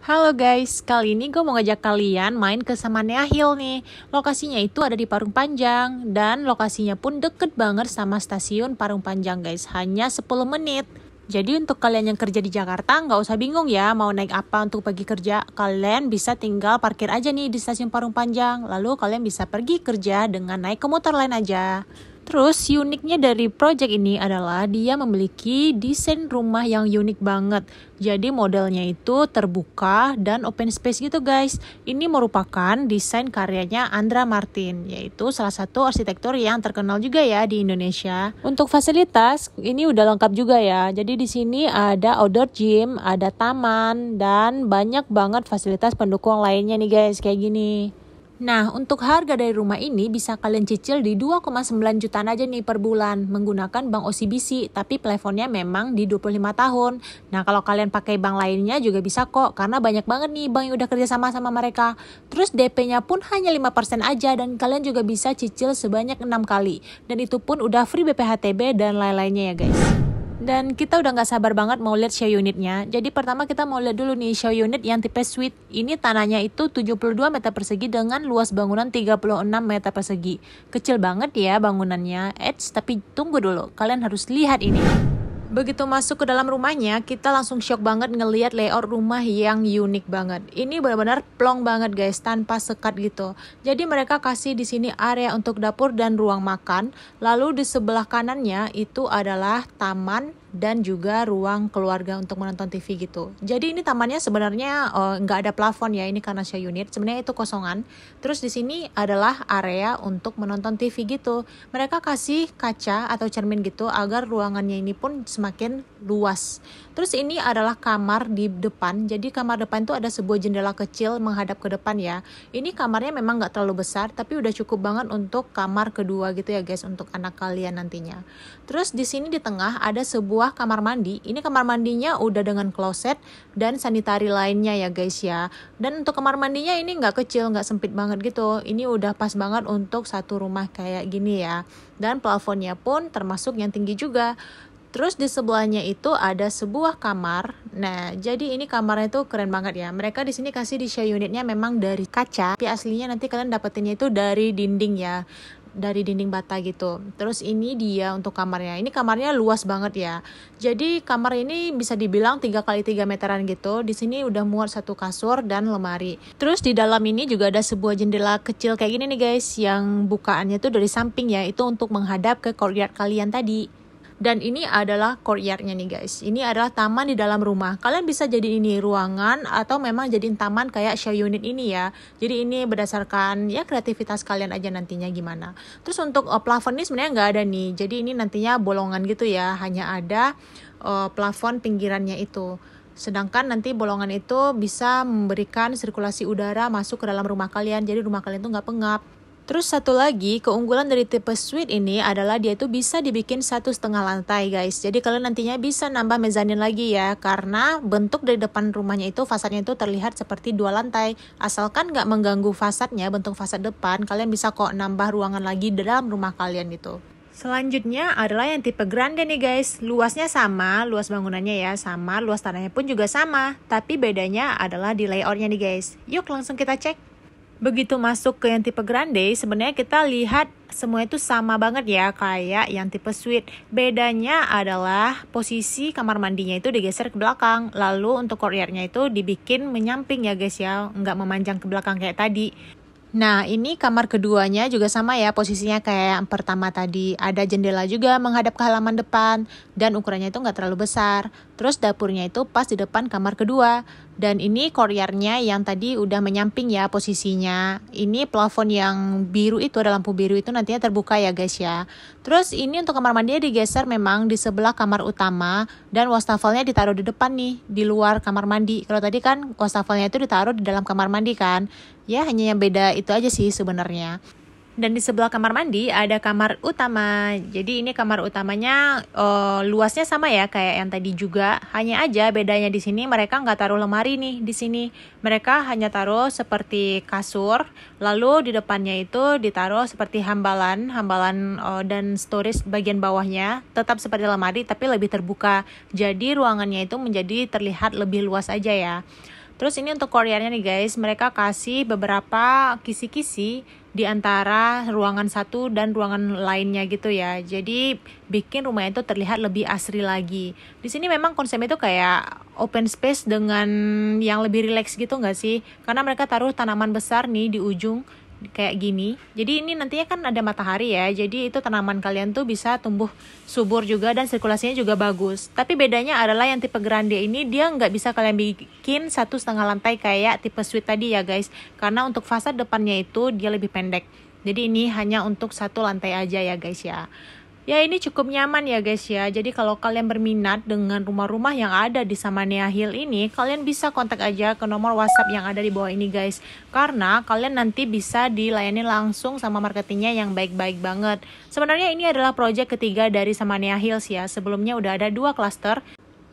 Halo guys, kali ini gue mau ngajak kalian main ke Samanea Hill nih. Lokasinya itu ada di Parung Panjang dan lokasinya pun deket banget sama stasiun Parung Panjang guys, hanya 10 menit. Jadi untuk kalian yang kerja di Jakarta nggak usah bingung ya mau naik apa untuk pergi kerja. Kalian bisa tinggal parkir aja nih di stasiun Parung Panjang, lalu kalian bisa pergi kerja dengan naik komuter lain aja. Terus uniknya dari project ini adalah dia memiliki desain rumah yang unik banget. Jadi modelnya itu terbuka dan open space gitu guys. Ini merupakan desain karyanya Andra Martin, yaitu salah satu arsitektur yang terkenal juga ya di Indonesia. Untuk fasilitas ini udah lengkap juga ya. Jadi di sini ada outdoor gym, ada taman, dan banyak banget fasilitas pendukung lainnya nih guys kayak gini. Nah, untuk harga dari rumah ini bisa kalian cicil di 2,9 jutaan aja nih per bulan menggunakan bank OCBC, tapi plafonnya memang di 25 tahun. Nah, kalau kalian pakai bank lainnya juga bisa kok, karena banyak banget nih bank yang udah kerja sama sama mereka. Terus DP-nya pun hanya 5% aja dan kalian juga bisa cicil sebanyak 6 kali. Dan itu pun udah free BPHTB dan lain-lainnya ya guys. Dan kita udah nggak sabar banget mau lihat show unitnya. Jadi pertama kita mau lihat dulu nih show unit yang tipe suite. Ini tanahnya itu 72 meter persegi dengan luas bangunan 36 meter persegi. Kecil banget ya bangunannya. Eits, tapi tunggu dulu. Kalian harus lihat ini. Begitu masuk ke dalam rumahnya, kita langsung shock banget ngeliat layout rumah yang unik banget. Ini benar-benar plong banget guys, tanpa sekat gitu. Jadi mereka kasih di sini area untuk dapur dan ruang makan. Lalu di sebelah kanannya itu adalah taman dan juga ruang keluarga untuk menonton TV gitu. Jadi ini tamannya sebenarnya eh, nggak uh, ada plafon ya ini karena show unit. Sebenarnya itu kosongan. Terus di sini adalah area untuk menonton TV gitu. Mereka kasih kaca atau cermin gitu agar ruangannya ini pun semakin luas. Terus ini adalah kamar di depan. Jadi kamar depan itu ada sebuah jendela kecil menghadap ke depan ya. Ini kamarnya memang nggak terlalu besar tapi udah cukup banget untuk kamar kedua gitu ya guys untuk anak kalian nantinya. Terus di sini di tengah ada sebuah sebuah kamar mandi, ini kamar mandinya udah dengan kloset dan sanitari lainnya ya guys ya. Dan untuk kamar mandinya ini nggak kecil, nggak sempit banget gitu. Ini udah pas banget untuk satu rumah kayak gini ya. Dan plafonnya pun termasuk yang tinggi juga. Terus di sebelahnya itu ada sebuah kamar. Nah, jadi ini kamarnya itu keren banget ya. Mereka di sini kasih di share unitnya memang dari kaca. Tapi aslinya nanti kalian dapetinnya itu dari dinding ya dari dinding bata gitu. Terus ini dia untuk kamarnya. Ini kamarnya luas banget ya. Jadi kamar ini bisa dibilang tiga kali tiga meteran gitu. Di sini udah muat satu kasur dan lemari. Terus di dalam ini juga ada sebuah jendela kecil kayak gini nih guys yang bukaannya tuh dari samping ya. Itu untuk menghadap ke courtyard kalian tadi. Dan ini adalah courtyardnya nih guys. Ini adalah taman di dalam rumah. Kalian bisa jadi ini ruangan atau memang jadi taman kayak share unit ini ya. Jadi ini berdasarkan ya kreativitas kalian aja nantinya gimana. Terus untuk uh, plafon ini sebenarnya nggak ada nih. Jadi ini nantinya bolongan gitu ya. Hanya ada uh, plafon pinggirannya itu. Sedangkan nanti bolongan itu bisa memberikan sirkulasi udara masuk ke dalam rumah kalian. Jadi rumah kalian tuh nggak pengap. Terus satu lagi, keunggulan dari tipe suite ini adalah dia itu bisa dibikin satu setengah lantai guys. Jadi kalian nantinya bisa nambah mezanin lagi ya, karena bentuk dari depan rumahnya itu, fasadnya itu terlihat seperti dua lantai. Asalkan nggak mengganggu fasadnya, bentuk fasad depan, kalian bisa kok nambah ruangan lagi dalam rumah kalian itu. Selanjutnya adalah yang tipe grande nih guys. Luasnya sama, luas bangunannya ya sama, luas tanahnya pun juga sama. Tapi bedanya adalah di layoutnya nih guys. Yuk langsung kita cek begitu masuk ke yang tipe grande sebenarnya kita lihat semua itu sama banget ya kayak yang tipe suite. Bedanya adalah posisi kamar mandinya itu digeser ke belakang, lalu untuk courtyardnya itu dibikin menyamping ya guys ya, nggak memanjang ke belakang kayak tadi. Nah, ini kamar keduanya juga sama ya, posisinya kayak yang pertama tadi. Ada jendela juga menghadap ke halaman depan, dan ukurannya itu nggak terlalu besar. Terus dapurnya itu pas di depan kamar kedua. Dan ini koryarnya yang tadi udah menyamping ya posisinya. Ini plafon yang biru itu, ada lampu biru itu nantinya terbuka ya guys ya. Terus ini untuk kamar mandinya digeser memang di sebelah kamar utama, dan wastafelnya ditaruh di depan nih, di luar kamar mandi. Kalau tadi kan wastafelnya itu ditaruh di dalam kamar mandi kan. Ya, hanya yang beda itu aja sih sebenarnya dan di sebelah kamar mandi ada kamar utama. Jadi ini kamar utamanya uh, luasnya sama ya kayak yang tadi juga. Hanya aja bedanya di sini mereka nggak taruh lemari nih di sini. Mereka hanya taruh seperti kasur, lalu di depannya itu ditaruh seperti hambalan, hambalan uh, dan storage bagian bawahnya tetap seperti lemari tapi lebih terbuka. Jadi ruangannya itu menjadi terlihat lebih luas aja ya. Terus ini untuk koreanya nih guys, mereka kasih beberapa kisi-kisi di antara ruangan satu dan ruangan lainnya gitu ya. Jadi bikin rumah itu terlihat lebih asri lagi. Di sini memang konsepnya itu kayak open space dengan yang lebih rileks gitu nggak sih? Karena mereka taruh tanaman besar nih di ujung kayak gini. Jadi ini nantinya kan ada matahari ya. Jadi itu tanaman kalian tuh bisa tumbuh subur juga dan sirkulasinya juga bagus. Tapi bedanya adalah yang tipe grande ini dia nggak bisa kalian bikin satu setengah lantai kayak tipe suite tadi ya guys. Karena untuk fasad depannya itu dia lebih pendek. Jadi ini hanya untuk satu lantai aja ya guys ya. Ya ini cukup nyaman ya guys ya. Jadi kalau kalian berminat dengan rumah-rumah yang ada di Samania Hill ini, kalian bisa kontak aja ke nomor WhatsApp yang ada di bawah ini guys. Karena kalian nanti bisa dilayani langsung sama marketingnya yang baik-baik banget. Sebenarnya ini adalah proyek ketiga dari Samania Hills ya. Sebelumnya udah ada dua klaster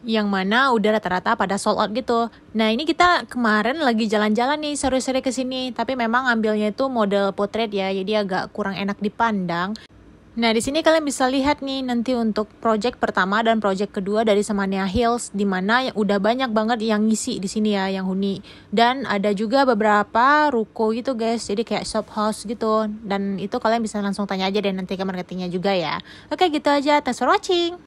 yang mana udah rata-rata pada sold out gitu. Nah ini kita kemarin lagi jalan-jalan nih seru-seru kesini. tapi memang ambilnya itu model potret ya, jadi agak kurang enak dipandang. Nah, di sini kalian bisa lihat nih nanti untuk project pertama dan project kedua dari Semania Hills di mana udah banyak banget yang ngisi di sini ya, yang huni. Dan ada juga beberapa ruko gitu guys, jadi kayak shop house gitu. Dan itu kalian bisa langsung tanya aja deh nanti ke marketingnya juga ya. Oke, gitu aja. Thanks for watching.